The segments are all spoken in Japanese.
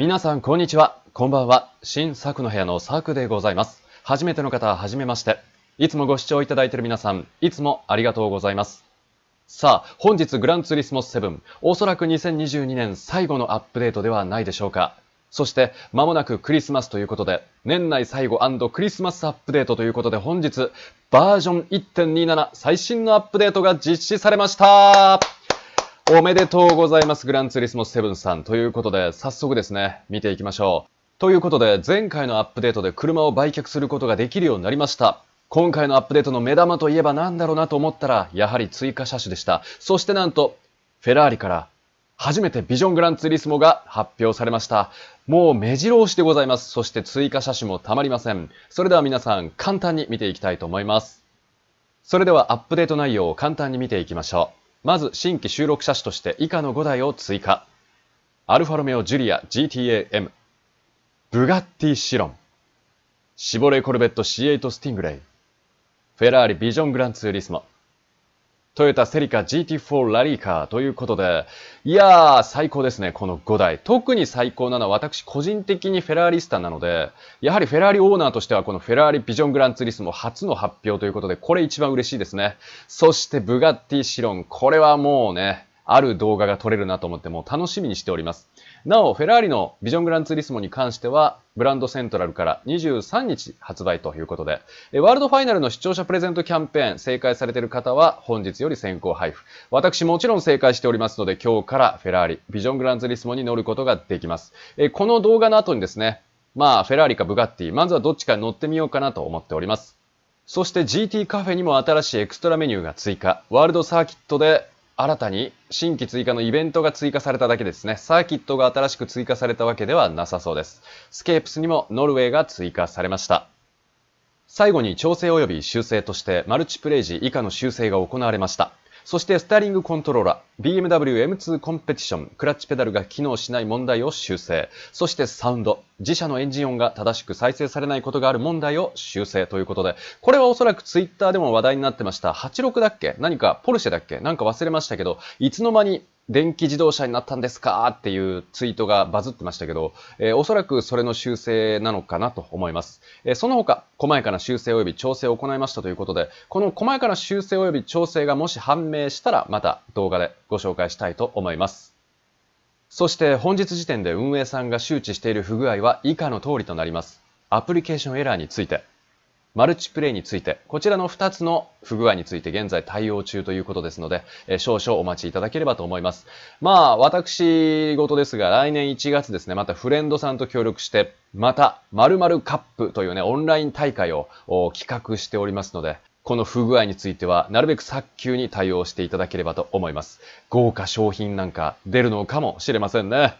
皆さん、こんにちは。こんばんは。新作の部屋の作でございます。初めての方、はじめまして。いつもご視聴いただいている皆さん、いつもありがとうございます。さあ、本日グランツーリスモ7、おそらく2022年最後のアップデートではないでしょうか。そして、まもなくクリスマスということで、年内最後クリスマスアップデートということで、本日、バージョン1.27最新のアップデートが実施されました。おめでとうございます。グランツーリスモ7さん。ということで、早速ですね、見ていきましょう。ということで、前回のアップデートで車を売却することができるようになりました。今回のアップデートの目玉といえば何だろうなと思ったら、やはり追加車種でした。そしてなんと、フェラーリから初めてビジョングランツーリスモが発表されました。もう目白押しでございます。そして追加車種もたまりません。それでは皆さん簡単に見ていきたいと思います。それではアップデート内容を簡単に見ていきましょう。まず新規収録車種として以下の5台を追加。アルファロメオ・ジュリア GTAM、ブガッティ・シロン、シボレー・コルベット C8 スティングレイ、フェラーリ・ビジョン・グランツーリスモ、トヨタセリカ GT4 ラリーカーということで、いやー、最高ですね、この5台。特に最高なのは私個人的にフェラーリスタなので、やはりフェラーリオーナーとしてはこのフェラーリビジョングランツーリスモ初の発表ということで、これ一番嬉しいですね。そしてブガッティシロン、これはもうね、ある動画が撮れるなと思ってもう楽しみにしております。なお、フェラーリのビジョングランツーリスモに関しては、ブランドセントラルから23日発売ということで、ワールドファイナルの視聴者プレゼントキャンペーン、正解されている方は本日より先行配布。私もちろん正解しておりますので、今日からフェラーリ、ビジョングランツーリスモに乗ることができます。この動画の後にですね、まあ、フェラーリかブガッティ、まずはどっちかに乗ってみようかなと思っております。そして GT カフェにも新しいエクストラメニューが追加。ワールドサーキットで新たに新規追加のイベントが追加されただけですね。サーキットが新しく追加されたわけではなさそうです。スケープスにもノルウェーが追加されました。最後に調整及び修正としてマルチプレイ時以下の修正が行われました。そしてスターリングコントローラー、BMW M2 コンペティション、クラッチペダルが機能しない問題を修正、そしてサウンド、自社のエンジン音が正しく再生されないことがある問題を修正ということで、これはおそらくツイッターでも話題になってました。86だっけ何かポルシェだっけなんか忘れましたけど、いつの間に電気自動車になったんですかっていうツイートがバズってましたけど、えー、おそらくそれの修正なのかなと思います。えー、その他、細やかな修正及び調整を行いましたということで、この細やかな修正及び調整がもし判明したら、また動画でご紹介したいと思います。そして本日時点で運営さんが周知している不具合は以下の通りとなります。アプリケーションエラーについて。マルチプレイについて、こちらの2つの不具合について現在対応中ということですので、え少々お待ちいただければと思います。まあ、私事ですが、来年1月ですね、またフレンドさんと協力して、また、〇〇カップというね、オンライン大会を企画しておりますので、この不具合については、なるべく早急に対応していただければと思います。豪華商品なんか出るのかもしれませんね。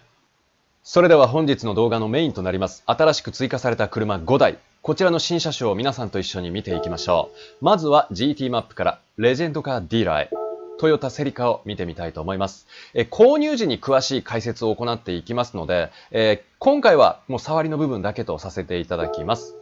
それでは本日の動画のメインとなります。新しく追加された車5台、こちらの新車種を皆さんと一緒に見ていきましょう。まずは GT マップからレジェンドカーディーラーへ。トヨタセリカを見てみたいと思います。え購入時に詳しい解説を行っていきますので、え今回はもう触りの部分だけとさせていただきます。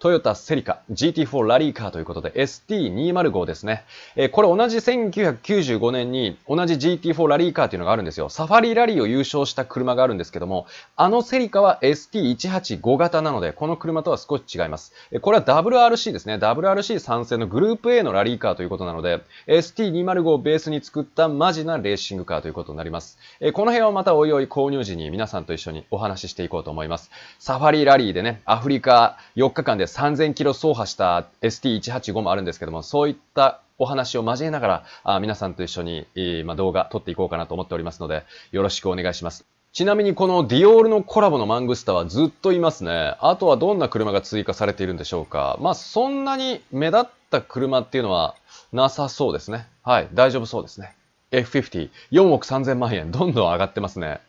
トヨタセリカ GT4 ラリーカーということで ST205 ですね。えー、これ同じ1995年に同じ GT4 ラリーカーというのがあるんですよ。サファリラリーを優勝した車があるんですけども、あのセリカは ST185 型なので、この車とは少し違います。えー、これは WRC ですね。WRC 参戦のグループ A のラリーカーということなので、ST205 をベースに作ったマジなレーシングカーということになります。えー、この辺はまたおいおい購入時に皆さんと一緒にお話ししていこうと思います。サファリラリーでね、アフリカ4日間です。3000キロ走破した ST185 もあるんですけども、そういったお話を交えながら、あ皆さんと一緒に、えま動画撮っていこうかなと思っておりますので、よろしくお願いします。ちなみにこのディオールのコラボのマングスターはずっといますね。あとはどんな車が追加されているんでしょうか。まあそんなに目立った車っていうのはなさそうですね。はい、大丈夫そうですね。F50、4億3000万円、どんどん上がってますね。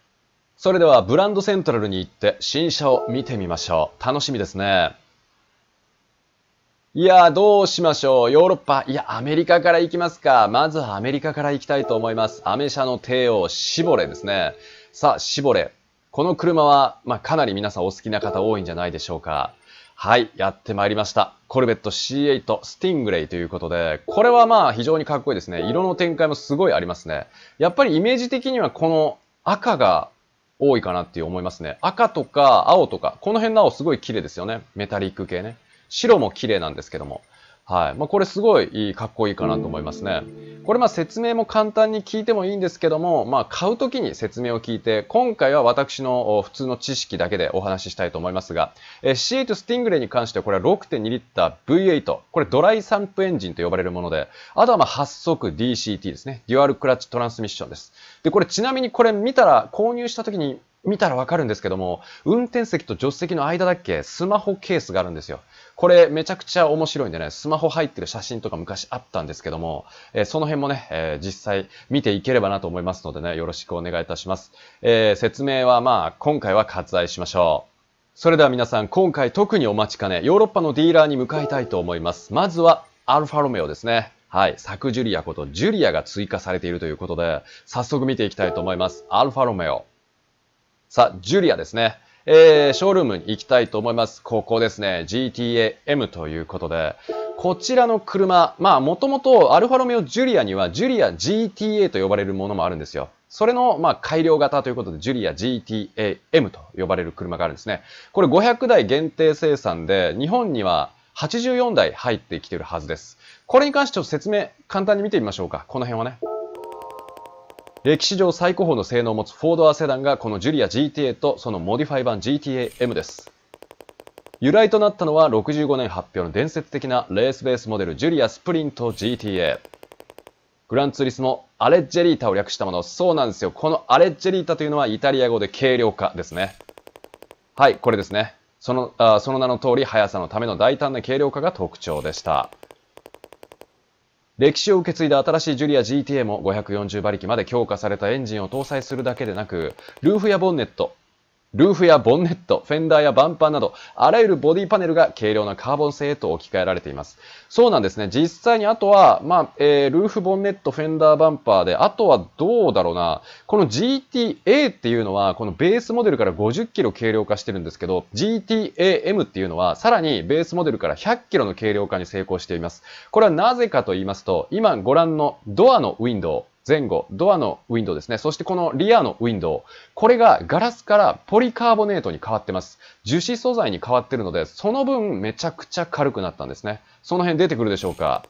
それではブランドセントラルに行って新車を見てみましょう。楽しみですね。いやどうしましょう。ヨーロッパ、いや、アメリカから行きますか。まずはアメリカから行きたいと思います。アメ車の帝王、シボレですね。さあ、シボレ。この車は、まあ、かなり皆さんお好きな方多いんじゃないでしょうか。はい、やってまいりました。コルベット C8 スティングレイということで、これはまあ非常にかっこいいですね。色の展開もすごいありますね。やっぱりイメージ的にはこの赤が多いかなって思いますね。赤とか青とか、この辺の青すごい綺麗ですよね。メタリック系ね。白も綺麗なんですけども。はい。まあ、これすごいかっこいいかなと思いますね。これまあ説明も簡単に聞いてもいいんですけども、まあ、買う時に説明を聞いて、今回は私の普通の知識だけでお話ししたいと思いますが、えー、C8 スティングレイに関してはこれは6.2リッター V8。これドライサンプエンジンと呼ばれるもので、あとはまあ8速 DCT ですね。デュアルクラッチトランスミッションです。で、これちなみにこれ見たら購入した時に見たらわかるんですけども、運転席と助手席の間だっけスマホケースがあるんですよ。これめちゃくちゃ面白いんでね、スマホ入ってる写真とか昔あったんですけども、えー、その辺もね、えー、実際見ていければなと思いますのでね、よろしくお願いいたします。えー、説明はまあ、今回は割愛しましょう。それでは皆さん、今回特にお待ちかね、ヨーロッパのディーラーに向かいたいと思います。まずは、アルファロメオですね。はい、サクジュリアことジュリアが追加されているということで、早速見ていきたいと思います。アルファロメオ。さあ、ジュリアですね。えー、ショールームに行きたいと思います。ここですね。GTA-M ということで、こちらの車、まあ、もともとアルファロメオジュリアには、ジュリア GTA と呼ばれるものもあるんですよ。それの、まあ、改良型ということで、ジュリア GTA-M と呼ばれる車があるんですね。これ500台限定生産で、日本には84台入ってきてるはずです。これに関してちょっと説明、簡単に見てみましょうか。この辺はね。歴史上最高峰の性能を持つフォードアセダンがこのジュリア GTA とそのモディファイ版 GTA-M です。由来となったのは65年発表の伝説的なレースベースモデルジュリアスプリント GTA。グランツーリスモアレッジェリータを略したもの。そうなんですよ。このアレッジェリータというのはイタリア語で軽量化ですね。はい、これですね。そのあその名の通り速さのための大胆な軽量化が特徴でした。歴史を受け継いだ新しいジュリア GTA も540馬力まで強化されたエンジンを搭載するだけでなく、ルーフやボンネット、ルーフやボンネット、フェンダーやバンパーなど、あらゆるボディパネルが軽量なカーボン製へと置き換えられています。そうなんですね。実際にあとは、まあ、えー、ルーフ、ボンネット、フェンダー、バンパーで、あとはどうだろうな。この GTA っていうのは、このベースモデルから50キロ軽量化してるんですけど、GTAM っていうのは、さらにベースモデルから100キロの軽量化に成功しています。これはなぜかと言いますと、今ご覧のドアのウィンドウ、前後、ドアのウィンドウですね。そしてこのリアのウィンドウ。これがガラスからポリカーボネートに変わってます。樹脂素材に変わってるので、その分めちゃくちゃ軽くなったんですね。その辺出てくるでしょうか。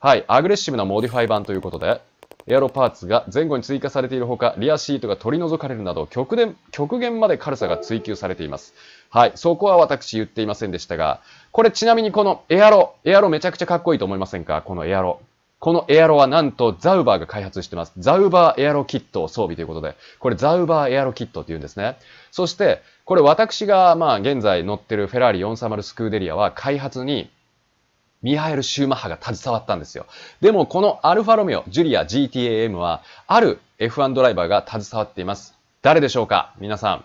はい、アグレッシブなモディファイ版ということで、エアロパーツが前後に追加されているほか、リアシートが取り除かれるなど、極限極限まで軽さが追求されています。はい、そこは私言っていませんでしたが、これちなみにこのエアロ、エアロめちゃくちゃかっこいいと思いませんかこのエアロ。このエアロはなんとザウバーが開発してます。ザウバーエアロキットを装備ということで、これザウバーエアロキットっていうんですね。そして、これ私がまあ現在乗ってるフェラーリ430スクーデリアは開発にミハエル・シューマッハが携わったんですよ。でもこのアルファロメオ、ジュリア GTAM はある F1 ドライバーが携わっています。誰でしょうか皆さん。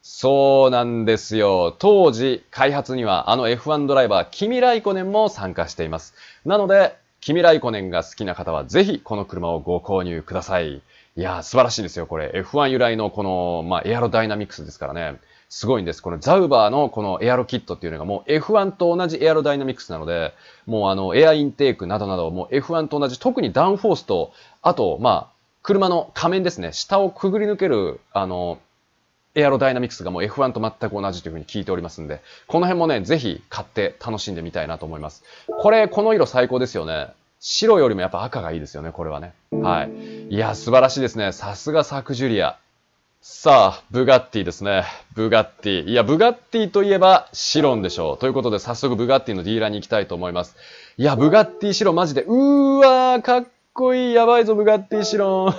そうなんですよ。当時、開発にはあの F1 ドライバー、キミ・ライコネンも参加しています。なので、キミライコネンが好きな方はぜひこの車をご購入ください。いやー、素晴らしいですよ、これ。F1 由来のこの、まあ、エアロダイナミクスですからね。すごいんです。このザウバーのこのエアロキットっていうのがもう F1 と同じエアロダイナミクスなので、もうあのエアインテークなどなど、もう F1 と同じ、特にダウンフォースと、あと、まあ、車の仮面ですね、下をくぐり抜ける、あの、エアロダイナミクスがもう F1 と全く同じというふうに聞いておりますんで、この辺もね、ぜひ買って楽しんでみたいなと思います。これ、この色最高ですよね。白よりもやっぱ赤がいいですよね、これはね。はい。いや、素晴らしいですね。さすがサクジュリア。さあ、ブガッティですね。ブガッティ。いや、ブガッティといえばシロンでしょう。ということで、早速ブガッティのディーラーに行きたいと思います。いや、ブガッティシロンマジで、うーわー、かっこいい。やばいぞ、ブガッティシロン。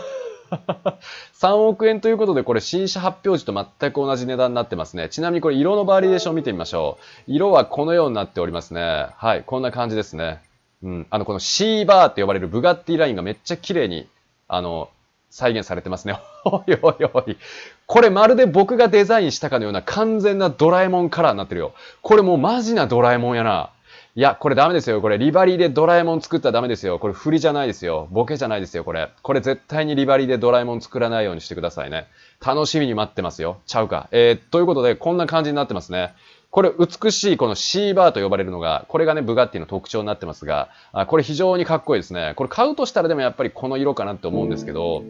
3億円ということで、これ新車発表時と全く同じ値段になってますね。ちなみにこれ色のバリエーション見てみましょう。色はこのようになっておりますね。はい、こんな感じですね。うん、あの、この C バーって呼ばれるブガッティラインがめっちゃ綺麗に、あの、再現されてますね。おいおいおい。これまるで僕がデザインしたかのような完全なドラえもんカラーになってるよ。これもうマジなドラえもんやな。いや、これダメですよ。これ、リバリーでドラえもん作ったらダメですよ。これ、振りじゃないですよ。ボケじゃないですよ、これ。これ、絶対にリバリーでドラえもん作らないようにしてくださいね。楽しみに待ってますよ。ちゃうか。えー、ということで、こんな感じになってますね。これ、美しい、この C バーと呼ばれるのが、これがね、ブガッティの特徴になってますが、あこれ非常にかっこいいですね。これ買うとしたらでもやっぱりこの色かなって思うんですけど、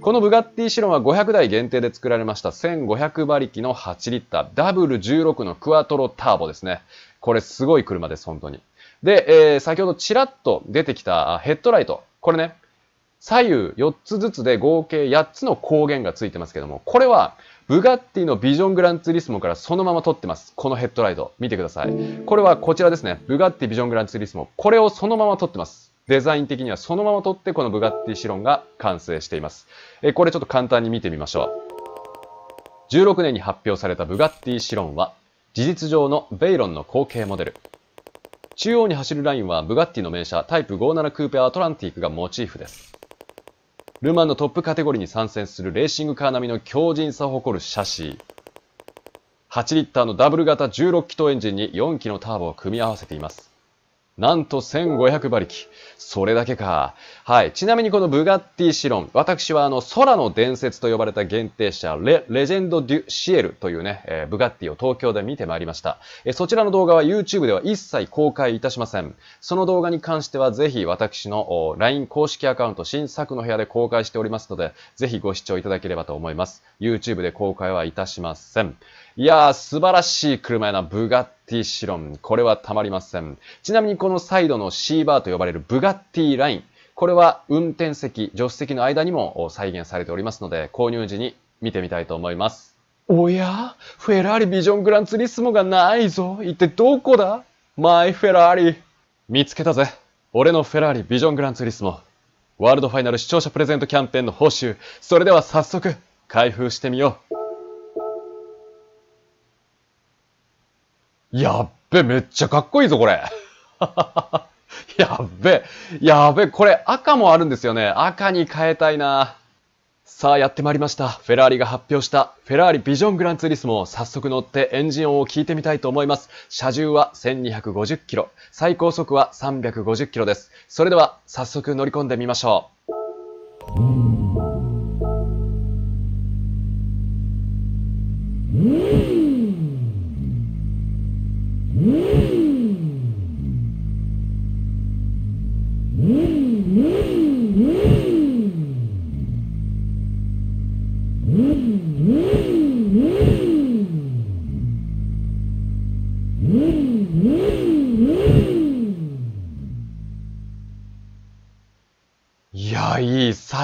このブガッティシロンは500台限定で作られました1500馬力の8リッタール1 6のクワトロターボですね。これすごい車です、本当に。で、えー、先ほどちらっと出てきたヘッドライト。これね、左右4つずつで合計8つの光源がついてますけども、これはブガッティのビジョングランツーリスモからそのまま撮ってます。このヘッドライト。見てください。これはこちらですね。ブガッティビジョングランツーリスモ。これをそのまま撮ってます。デザイン的にはそのまま撮って、このブガッティシロンが完成しています。えこれちょっと簡単に見てみましょう。16年に発表されたブガッティシロンは、事実上のベイロンの後継モデル。中央に走るラインはブガッティの名車タイプ57クーペアトランティークがモチーフです。ルマンのトップカテゴリーに参戦するレーシングカー並みの強靭さを誇るシャシー。8リッターのダブル型16気筒エンジンに4機のターボを組み合わせています。なんと1500馬力。それだけか。はい。ちなみにこのブガッティシロン。私はあの、空の伝説と呼ばれた限定車、レ、レジェンド・デュ・シエルというね、えー、ブガッティを東京で見てまいりました、えー、そちらの動画は YouTube では一切公開いたしません。その動画に関してはぜひ私の LINE 公式アカウント、新作の部屋で公開しておりますので、ぜひご視聴いただければと思います。YouTube で公開はいたしません。いやー、素晴らしい車やな、ブガッティ。ティシロン。これはたまりません。ちなみにこのサイドの C バーと呼ばれるブガッティライン。これは運転席、助手席の間にも再現されておりますので、購入時に見てみたいと思います。おやフェラーリビジョングランツリスモがないぞ。一体どこだマイフェラーリ。見つけたぜ。俺のフェラーリビジョングランツリスモ。ワールドファイナル視聴者プレゼントキャンペーンの報酬。それでは早速、開封してみよう。やっべ、めっちゃかっこいいぞ、これ。やっべ、やべ、これ赤もあるんですよね。赤に変えたいな。さあやってまいりました。フェラーリが発表したフェラーリビジョングランツーリスモを早速乗ってエンジン音を聞いてみたいと思います。車重は1250キロ、最高速は350キロです。それでは早速乗り込んでみましょう。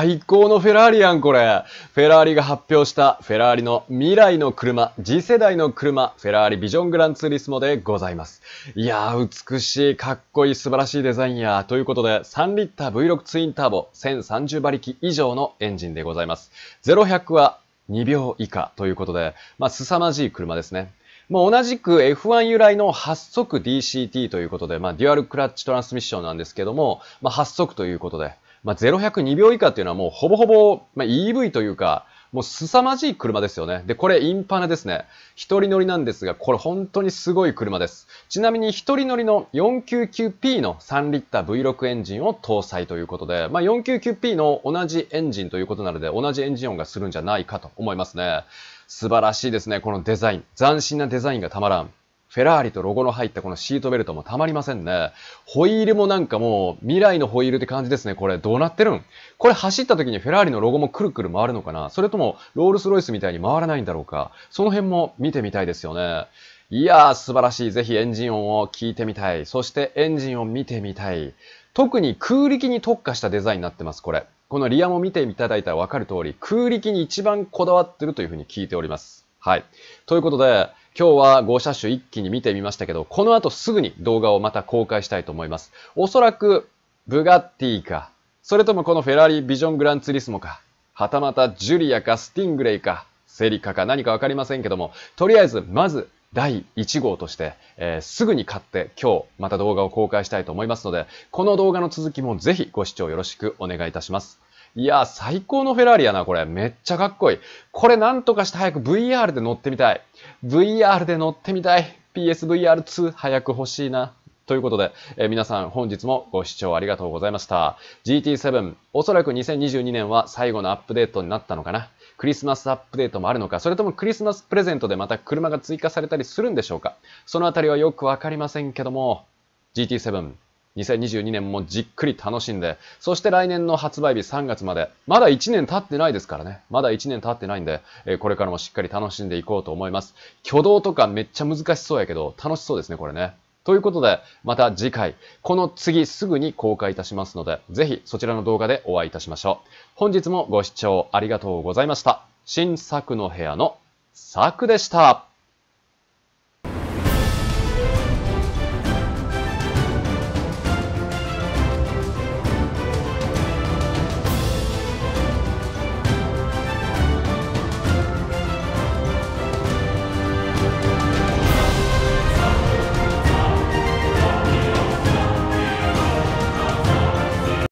最高のフェラーリやん、これ。フェラーリが発表したフェラーリの未来の車、次世代の車、フェラーリビジョングランツーリスモでございます。いやー、美しい、かっこいい、素晴らしいデザインや。ということで、3リッター V6 ツインターボ、1030馬力以上のエンジンでございます。0100は2秒以下ということで、まあ、凄まじい車ですね。まあ、同じく F1 由来の8速 DCT ということで、まあ、デュアルクラッチトランスミッションなんですけども、まあ、8速ということで、まあ、0102秒以下っていうのはもうほぼほぼ、まあ、EV というか、もう凄まじい車ですよね。で、これインパネですね。一人乗りなんですが、これ本当にすごい車です。ちなみに一人乗りの 499P の3リッター V6 エンジンを搭載ということで、まあ、499P の同じエンジンということなので、同じエンジン音がするんじゃないかと思いますね。素晴らしいですね、このデザイン。斬新なデザインがたまらん。フェラーリとロゴの入ったこのシートベルトもたまりませんね。ホイールもなんかもう未来のホイールって感じですね。これどうなってるんこれ走った時にフェラーリのロゴもくるくる回るのかなそれともロールスロイスみたいに回らないんだろうかその辺も見てみたいですよね。いやー素晴らしい。ぜひエンジン音を聞いてみたい。そしてエンジンを見てみたい。特に空力に特化したデザインになってます、これ。このリアも見ていただいたらわかる通り、空力に一番こだわってるというふうに聞いております。はい。ということで、今日は5車種一気に見てみましたけど、この後すぐに動画をまた公開したいと思います。おそらく、ブガッティか、それともこのフェラーリビジョングランツリスモか、はたまたジュリアかスティングレイか、セリカか何かわかりませんけども、とりあえず、まず、第1号として、えー、すぐに買って今日また動画を公開したいと思いますので、この動画の続きもぜひご視聴よろしくお願いいたします。いや最高のフェラーリやな、これ。めっちゃかっこいい。これなんとかして早く VR で乗ってみたい。VR で乗ってみたい。PSVR2 早く欲しいな。ということで、えー、皆さん本日もご視聴ありがとうございました。GT7、おそらく2022年は最後のアップデートになったのかな。クリスマスアップデートもあるのか、それともクリスマスプレゼントでまた車が追加されたりするんでしょうか。そのあたりはよくわかりませんけども、GT7、2022年もじっくり楽しんで、そして来年の発売日3月まで、まだ1年経ってないですからね。まだ1年経ってないんで、えこれからもしっかり楽しんでいこうと思います。挙動とかめっちゃ難しそうやけど、楽しそうですね、これね。ということで、また次回、この次すぐに公開いたしますので、ぜひそちらの動画でお会いいたしましょう。本日もご視聴ありがとうございました。新作の部屋のサクでした。